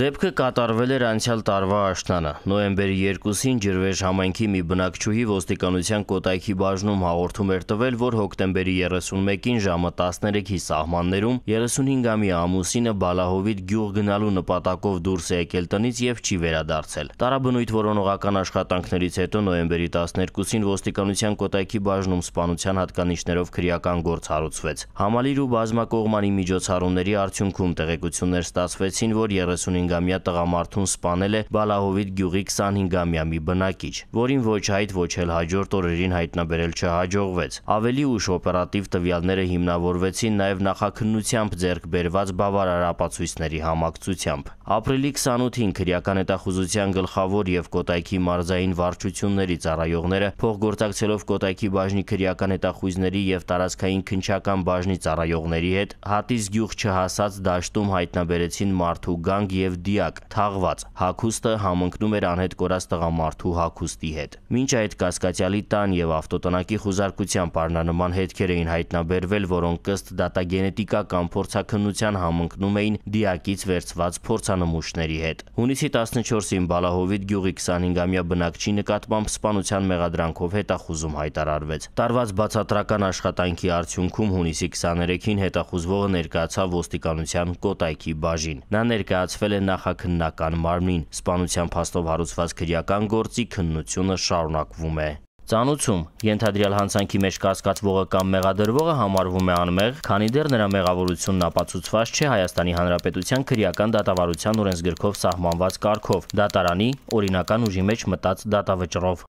Դեպքը կատարվել էր անցյալ տարվա աշնանը։ Նոյեմբերի 2-ին Ջրվեժ համայնքի մի բնակչուհի ոստիկանության Կոտայքի բաժնում հաղորդում էր տվել, որ հոկտեմբերի 31-ին ժամը 13-ի սահմաններում 35-ամյա ամուսինը Բալահովիտ գյուղ գնալու նպատակով դուրս է եկել տնից եւ չի վերադարձել։ Տարաբնույթ որոնողական աշխատանքներից հետո նոյեմբերի 12-ին ոստիկանության Կոտայքի բաժնում սպանության հատկանիշներով քրեական գործ հարուցվեց։ Համալիր ու բազմակողմանի միջոցառումների արդյունքում տեղեկություններ ստացվեցին, որ 35 25-ամյա տղամարդուն սպանել է Բալահովիտ գյուղի 25-ամյա մի բնակիչ, որին ոչ հայտ ոչ էլ հաջորդ օրերին հայտնաբերել չհաջողվեց։ Ավելի ուշ օպերատիվ տվյալները հիմնավորվեցին նաև նախաքննությամբ ձեռք բերված բավարար ապացույցների համակցությամբ։ Ապրիլի 28-ին քրեական հետախուզության գլխավոր եւ Կոտայքի մարզային վարչություններից առայողները փոխգործակցելով Կոտայքի բաժնի քրեական հետախույզների եւ տարածքային քնչական բաժնի ծառայողների հետ հատից գյուղ չհասած դաշտում հայտնաբերեցին մարդու գանգ եւ եւ դիակ թաղված հակոստը համընկնում էր անհետ կորած տղամարդու հակոստի հետ։ Մինչ այդ Կասկածյալի տան եւ ավտոտնակի խուզարկության բառնանման հետքեր էին հայտնաբերվել, որոնք ըստ դատագենետիկական փորձակնության համընկնում էին դիակից վերցված փորձանմուշների հետ։ Հունիսի 14-ին Բալահովիտ գյուղի 25-ամյա բնակչի նկատմամբ սպանության մեղադրանքով հետախուզում հայտարարվեց։ Տարված բացատրական աշխատանքի արդյունքում հունիսի 23-ին հետախուզվողը ներկայացավ ոստիկանության Կոտայքի բաժին։ Նա ներկայացվել է է նախաքննական մարմնին։ Սպանության փաստով հարուցված քրեական գործի քննությունը շարունակվում է։ Ծանուցում ենթադրյալ հանցանքի մեջ կասկածվողը կամ մեղադրվողը համարվում է անմեղ, քանի դեռ նրա մեղավորությունն ապացուցված չէ Հայաստանի Հանրապետության քրեական դատավարության օրենսգրքով սահմանված կարգով՝ դատարանի օրինական ուժի մեջ մտած դատավճռով։